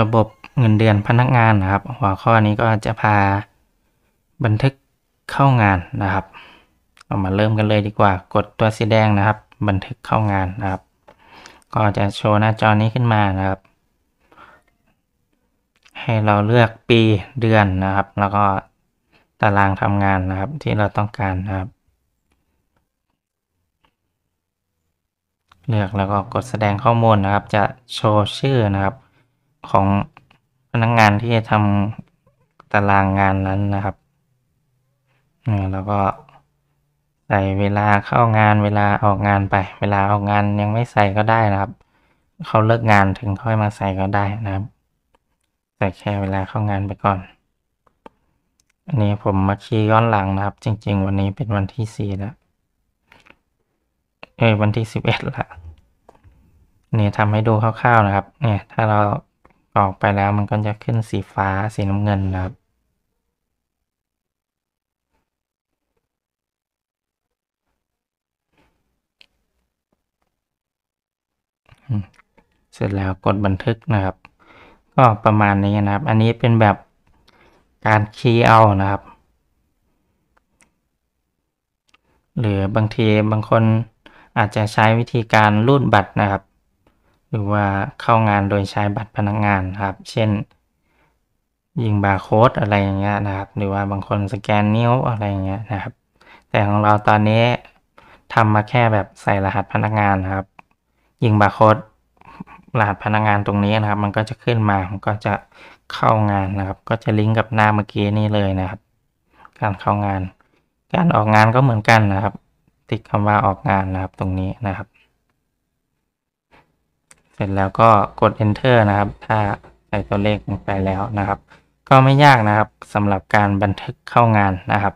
ระบบเงินเดือนพนักงานนะครับ หัวข้อนี้ก็จะพาบันทึกเข้างานนะครับเอามาเริ่มกันเลยดีกว่า กดตัวสีแดงนะครับ บันทึกเข้างานนะครับ ก็จะโชว์หน้าจอนี้ขึ้นมานะครับ ให้เราเลือกปีเดือนนะครับ แล้วก็ตารางทำงานนะครับที่เราต้องการนะครับ เลือกแล้วก็กดแสดงข้อมูลนะครับ จะโชว์ชื่อนะครับของพนักงงานที่จะทำตารางงานนั้นนะครับแล้วก็ใส่เวลาเข้างานเวลาออกงานไป เวลาออกงานยังไม่ใส่ก็ได้นะครับ เขาเลิกงานถึงค่อยมาใส่ก็ได้นะครับใส่แค่เวลาเข้างานไปก่อน อันนี้ผมมาคียย้อนหลังนะครับ จริงๆ วันนี้เป็นวันที่สี่แล้วเอยวันที่สิบเอ็ดละนี่ทำให้ดูคร่าวๆนะครับ เนี่ยถ้าเราออกไปแล้วมันก็จะขึ้นสีฟ้าสีน้ำเงินนะครับ เสร็จแล้วกดบันทึกนะครับ ก็ประมาณนี้นะครับ อันนี้เป็นแบบการคีย์เอานะครับ หรือบางทีบางคนอาจจะใช้วิธีการรูดบัตรนะครับหรือว่าเข้างานโดยใช้บัตรพนักงานครับ เช่น ยิงบาร์โค้ดอะไรอย่างเงี้ยนะครับ หรือว่าบางคนสแกนนิ้วอะไรอย่างเงี้ยนะครับ แต่ของเราตอนนี้ทำมาแค่แบบใส่รหัสพนักงานครับ ยิงบาร์โค้ดรหัสพนักงานตรงนี้นะครับ มันก็จะขึ้นมา มันก็จะเข้างานนะครับ ก็จะลิงก์กับหน้าเมื่อกี้นี่เลยนะครับ การเข้างาน การออกงานก็เหมือนกันนะครับ ติดคำว่าออกงานนะครับตรงนี้นะครับเสร็จแล้วก็กด enter นะครับ ถ้าใส่ตัวเลขลงไปแล้วนะครับ ก็ไม่ยากนะครับสำหรับการบันทึกเข้างานนะครับ